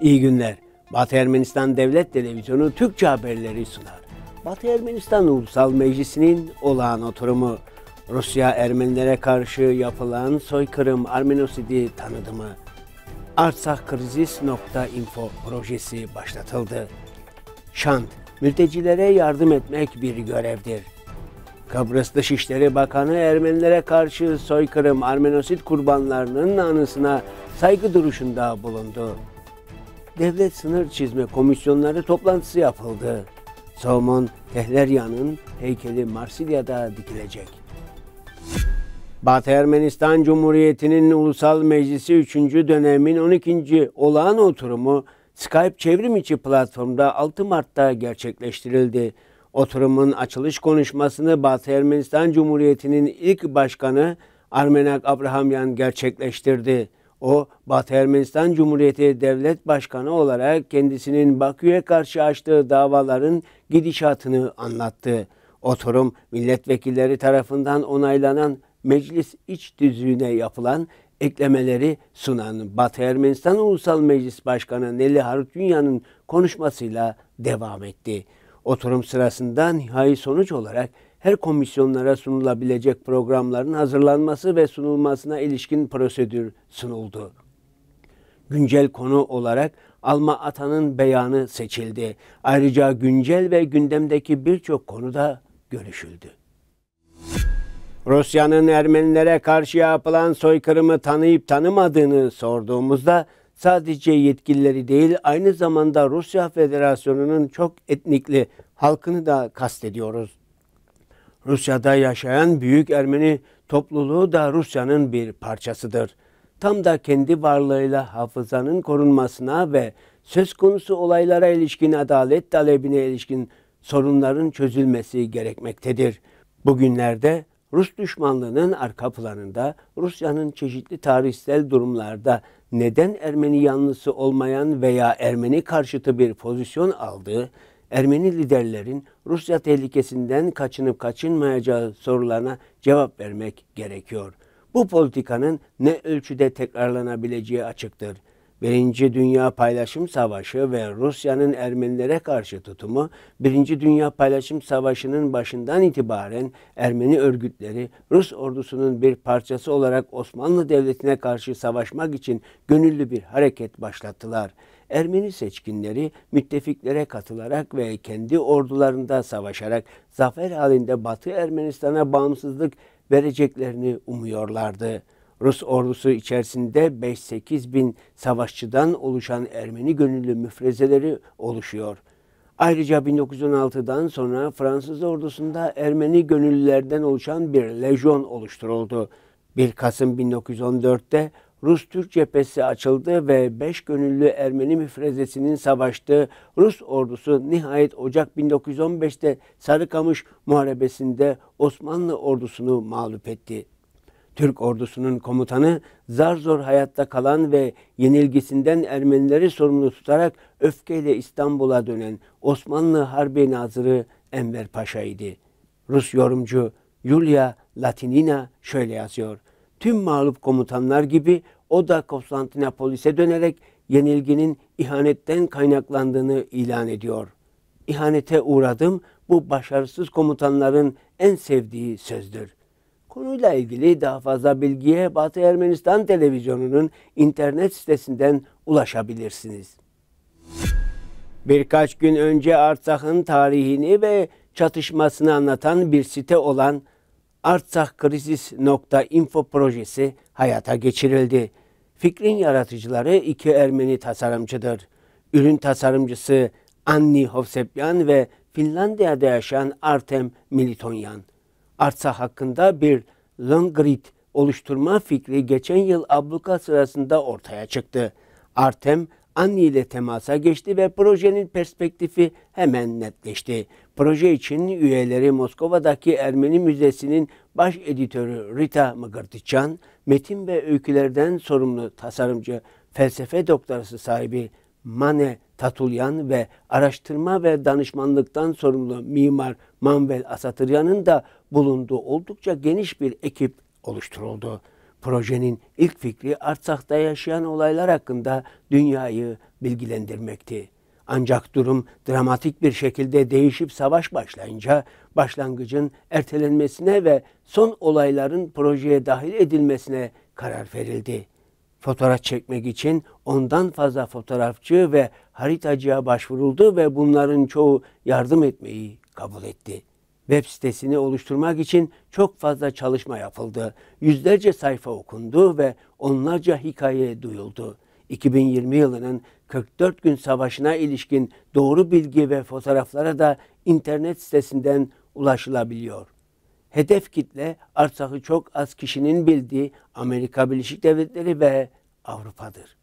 İyi günler. Batı Ermenistan Devlet Televizyonu Türkçe haberleri sunar. Batı Ermenistan Ulusal Meclisi'nin olağan oturumu. Rusya Ermenilere karşı yapılan soykırım Armenosidi tanıdı mı? Arsakhkrizis.info projesi başlatıldı. Şant, mültecilere yardım etmek bir görevdir. Kıbrıs Dışişleri Bakanı Ermenilere karşı soykırım Armenosit kurbanlarının anısına saygı duruşunda bulundu. Devlet Sınır Çizme Komisyonları toplantısı yapıldı. Salomon Tehlerya'nın heykeli Marsilya'da dikilecek. Batı Ermenistan Cumhuriyeti'nin Ulusal Meclisi 3. dönemin 12. olağan oturumu Skype çevrim içi platformda 6 Mart'ta gerçekleştirildi. Oturumun açılış konuşmasını Batı Ermenistan Cumhuriyeti'nin ilk başkanı Armenak Abrahamyan gerçekleştirdi. O Batı Ermenistan Cumhuriyeti Devlet Başkanı olarak kendisinin Bakü'ye karşı açtığı davaların gidişatını anlattı. Oturum milletvekilleri tarafından onaylanan meclis iç düzüğüne yapılan eklemeleri sunan Batı Ermenistan Ulusal Meclis Başkanı Nelly Harutyunyan'ın konuşmasıyla devam etti. Oturum sırasında nihai sonuç olarak her komisyonlara sunulabilecek programların hazırlanması ve sunulmasına ilişkin prosedür sunuldu. Güncel konu olarak Alma Atan'ın beyanı seçildi. Ayrıca güncel ve gündemdeki birçok konuda görüşüldü. Rusya'nın Ermenilere karşı yapılan soykırımı tanıyıp tanımadığını sorduğumuzda sadece yetkilileri değil aynı zamanda Rusya Federasyonu'nun çok etnikli halkını da kastediyoruz Rusya'da yaşayan büyük Ermeni topluluğu da Rusya'nın bir parçasıdır. Tam da kendi varlığıyla hafızanın korunmasına ve söz konusu olaylara ilişkin adalet talebine ilişkin sorunların çözülmesi gerekmektedir. Bugünlerde Rus düşmanlığının arka planında Rusya'nın çeşitli tarihsel durumlarda neden Ermeni yanlısı olmayan veya Ermeni karşıtı bir pozisyon aldığı Ermeni liderlerin Rusya tehlikesinden kaçınıp kaçınmayacağı sorularına cevap vermek gerekiyor. Bu politikanın ne ölçüde tekrarlanabileceği açıktır. Birinci Dünya Paylaşım Savaşı ve Rusya'nın Ermenilere karşı tutumu, Birinci Dünya Paylaşım Savaşı'nın başından itibaren Ermeni örgütleri Rus ordusunun bir parçası olarak Osmanlı Devleti'ne karşı savaşmak için gönüllü bir hareket başlattılar. Ermeni seçkinleri müttefiklere katılarak ve kendi ordularında savaşarak zafer halinde Batı Ermenistan'a bağımsızlık vereceklerini umuyorlardı. Rus ordusu içerisinde 5-8 bin savaşçıdan oluşan Ermeni gönüllü müfrezeleri oluşuyor. Ayrıca 1916'dan sonra Fransız ordusunda Ermeni gönüllülerden oluşan bir lejyon oluşturuldu. 1 Kasım 1914'te Rus-Türk cephesi açıldı ve 5 gönüllü Ermeni müfrezesinin savaştığı Rus ordusu nihayet Ocak 1915'te Sarıkamış Muharebesi'nde Osmanlı ordusunu mağlup etti. Türk ordusunun komutanı zar zor hayatta kalan ve yenilgisinden Ermenileri sorumlu tutarak öfkeyle İstanbul'a dönen Osmanlı Harbi Nazırı Enver Paşa idi. Rus yorumcu Yulia Latinina şöyle yazıyor. Tüm mağlup komutanlar gibi o da Konstantinopolis'e dönerek yenilginin ihanetten kaynaklandığını ilan ediyor. İhanete uğradım bu başarısız komutanların en sevdiği sözdür. Konuyla ilgili daha fazla bilgiye Batı Ermenistan Televizyonu'nun internet sitesinden ulaşabilirsiniz. Birkaç gün önce Artsak'ın tarihini ve çatışmasını anlatan bir site olan artsakkrizis.info projesi hayata geçirildi. Fikrin yaratıcıları iki Ermeni tasarımcıdır. Ürün tasarımcısı Anni Hovsepyan ve Finlandiya'da yaşayan Artem Militonyan arsa hakkında bir long grid oluşturma fikri geçen yıl abluka sırasında ortaya çıktı. Artem Anni ile temasa geçti ve projenin perspektifi hemen netleşti. Proje için üyeleri Moskova'daki Ermeni Müzesi'nin baş editörü Rita Mıgırtıçan, metin ve öykülerden sorumlu tasarımcı, felsefe doktorası sahibi Mane Tatulyan ve araştırma ve danışmanlıktan sorumlu mimar Manvel Asatıryan'ın da bulunduğu oldukça geniş bir ekip oluşturuldu. Projenin ilk fikri Artsak'ta yaşayan olaylar hakkında dünyayı bilgilendirmekti. Ancak durum dramatik bir şekilde değişip savaş başlayınca başlangıcın ertelenmesine ve son olayların projeye dahil edilmesine karar verildi. Fotoğraf çekmek için ondan fazla fotoğrafçı ve haritacıya başvuruldu ve bunların çoğu yardım etmeyi kabul etti. Web sitesini oluşturmak için çok fazla çalışma yapıldı. Yüzlerce sayfa okundu ve onlarca hikaye duyuldu. 2020 yılının 44 gün savaşına ilişkin doğru bilgi ve fotoğraflara da internet sitesinden ulaşılabiliyor. Hedef kitle Arsah'ı çok az kişinin bildiği Amerika Birleşik Devletleri ve Avrupa'dır.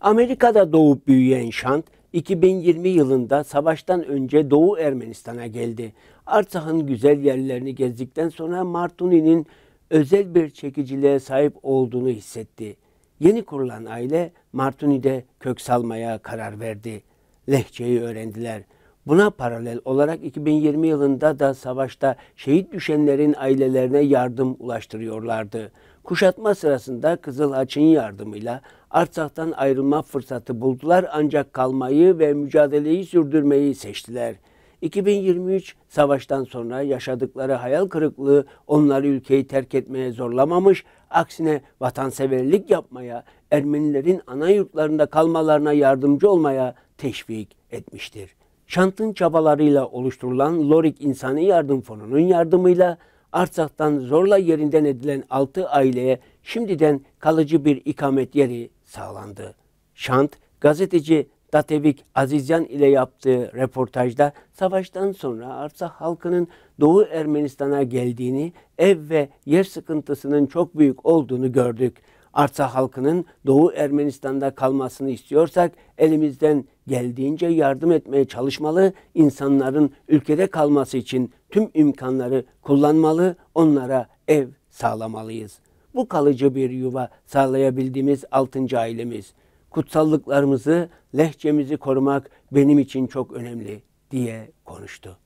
Amerika'da doğup büyüyen Şant, 2020 yılında savaştan önce Doğu Ermenistan'a geldi. Artsakh'ın güzel yerlerini gezdikten sonra Martuni'nin özel bir çekiciliğe sahip olduğunu hissetti. Yeni kurulan aile Martuni'de kök salmaya karar verdi. Lehçeyi öğrendiler. Buna paralel olarak 2020 yılında da savaşta şehit düşenlerin ailelerine yardım ulaştırıyorlardı. Kuşatma sırasında Kızıl Aç'ın yardımıyla Artsak'tan ayrılma fırsatı buldular ancak kalmayı ve mücadeleyi sürdürmeyi seçtiler. 2023 savaştan sonra yaşadıkları hayal kırıklığı onları ülkeyi terk etmeye zorlamamış, aksine vatanseverlik yapmaya, Ermenilerin ana yurtlarında kalmalarına yardımcı olmaya teşvik etmiştir. Şant'ın çabalarıyla oluşturulan Lorik İnsani Yardım Fonu'nun yardımıyla Artsak'tan zorla yerinden edilen altı aileye şimdiden kalıcı bir ikamet yeri sağlandı. Şant, gazeteci Datevik Azizyan ile yaptığı röportajda savaştan sonra Arsak halkının Doğu Ermenistan'a geldiğini, ev ve yer sıkıntısının çok büyük olduğunu gördük. Arsak halkının Doğu Ermenistan'da kalmasını istiyorsak elimizden geldiğince yardım etmeye çalışmalı, insanların ülkede kalması için tüm imkanları kullanmalı, onlara ev sağlamalıyız. Bu kalıcı bir yuva sağlayabildiğimiz altıncı ailemiz. Kutsallıklarımızı, lehçemizi korumak benim için çok önemli diye konuştu.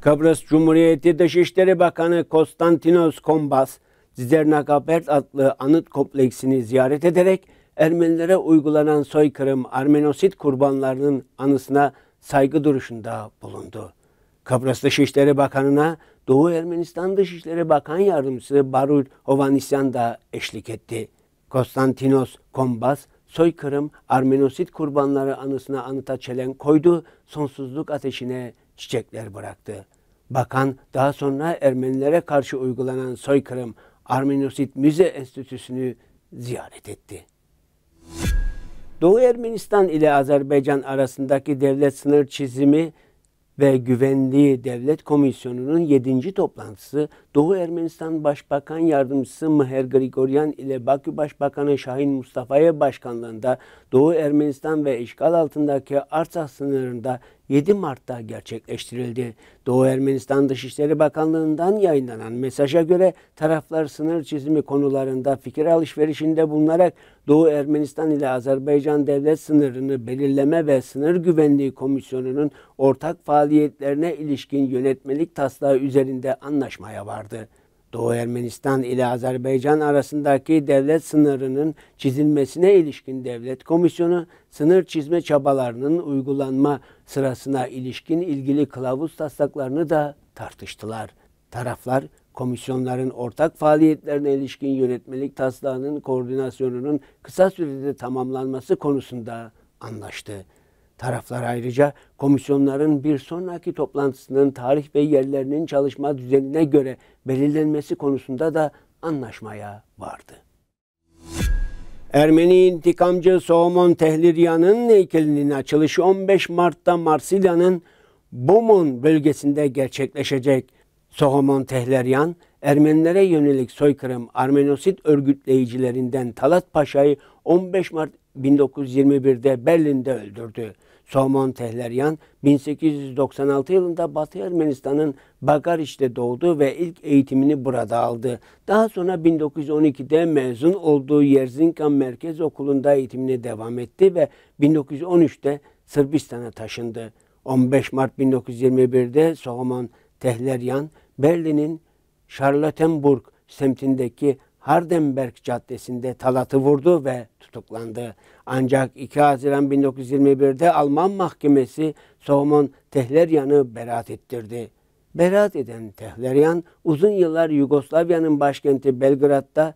Kıbrıs Cumhuriyeti Dışişleri Bakanı Konstantinos Kombas, Zizernak Apert adlı anıt kompleksini ziyaret ederek Ermenilere uygulanan soykırım Armenosit kurbanlarının anısına saygı duruşunda bulundu. Kıbrıs Dışişleri Bakanı'na Doğu Ermenistan Dışişleri Bakan Yardımcısı Barul Hovanisyan da eşlik etti. Konstantinos Kombas, soykırım Armenosit kurbanları anısına anıta çelen koydu, sonsuzluk ateşine çiçekler bıraktı. Bakan daha sonra Ermenilere karşı uygulanan soykırım Armenosit Müze Enstitüsü'nü ziyaret etti. Doğu Ermenistan ile Azerbaycan arasındaki devlet sınır çizimi ve Güvenliği Devlet Komisyonu'nun 7. toplantısı Doğu Ermenistan Başbakan Yardımcısı Mıher Grigoryan ile Bakü Başbakanı Şahin Mustafa'ya başkanlığında Doğu Ermenistan ve işgal altındaki Artsakh sınırında 7 Mart'ta gerçekleştirildi. Doğu Ermenistan Dışişleri Bakanlığı'ndan yayınlanan mesaja göre taraflar sınır çizimi konularında fikir alışverişinde bulunarak Doğu Ermenistan ile Azerbaycan devlet sınırını belirleme ve sınır güvenliği komisyonunun ortak faaliyetlerine ilişkin yönetmelik taslağı üzerinde anlaşmaya vardı. Doğu Ermenistan ile Azerbaycan arasındaki devlet sınırının çizilmesine ilişkin devlet komisyonu sınır çizme çabalarının uygulanma sırasına ilişkin ilgili kılavuz taslaklarını da tartıştılar. Taraflar komisyonların ortak faaliyetlerine ilişkin yönetmelik taslağının koordinasyonunun kısa sürede tamamlanması konusunda anlaştı. Taraflar ayrıca komisyonların bir sonraki toplantısının tarih ve yerlerinin çalışma düzenine göre belirlenmesi konusunda da anlaşmaya vardı. Ermeni intikamcı Soğumon Tehliryan'ın heykelinin açılışı 15 Mart'ta Marsilya'nın Bumon bölgesinde gerçekleşecek. Soğumon Tehliryan, Ermenilere yönelik soykırım Armenosit örgütleyicilerinden Talat Paşa'yı 15 Mart 1921'de Berlin'de öldürdü. Somon Tehleryan 1896 yılında Batı Ermenistan'ın Bakariş'te doğdu ve ilk eğitimini burada aldı. Daha sonra 1912'de mezun olduğu Yerzinkan Merkez Okulu'nda eğitimine devam etti ve 1913'te Sırbistan'a taşındı. 15 Mart 1921'de Somon Tehleryan Berlin'in Charlottenburg semtindeki Hardenberg Caddesi'nde talatı vurdu ve tutuklandı. Ancak 2 Haziran 1921'de Alman mahkemesi Soğum'un Tehleryan'ı beraat ettirdi. Beraat eden Tehleryan uzun yıllar Yugoslavya'nın başkenti Belgrad'da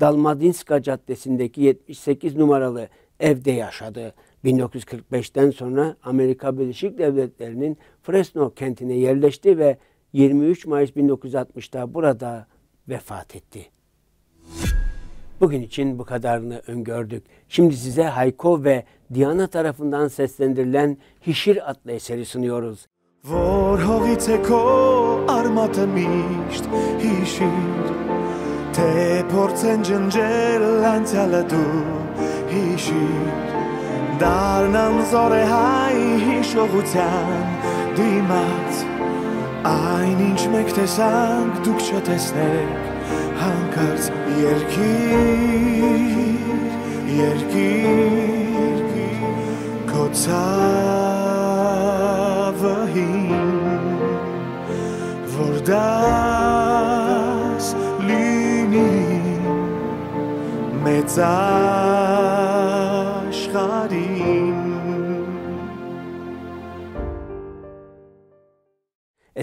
Dalmadinska Caddesi'ndeki 78 numaralı evde yaşadı. 1945'ten sonra Amerika Birleşik Devletleri'nin Fresno kentine yerleşti ve 23 Mayıs 1960'da burada vefat etti. Bugün için bu kadarını öngördük. Şimdi size Hayko ve Diana tarafından seslendirilen Hişir adlı eseri sunuyoruz. Որհողից եկո արմատը միշտ հիշիր, թե փորձեն ջնջել անցյալը դու հիշիր, դարնան զոր է հայ հիշողության դիմաց, այն ինչ մեկ տեսանք դուք չտեսնեք, հանկարծ երկիր, երկիր, քո ցավը հին, որ դաս լինի մեծար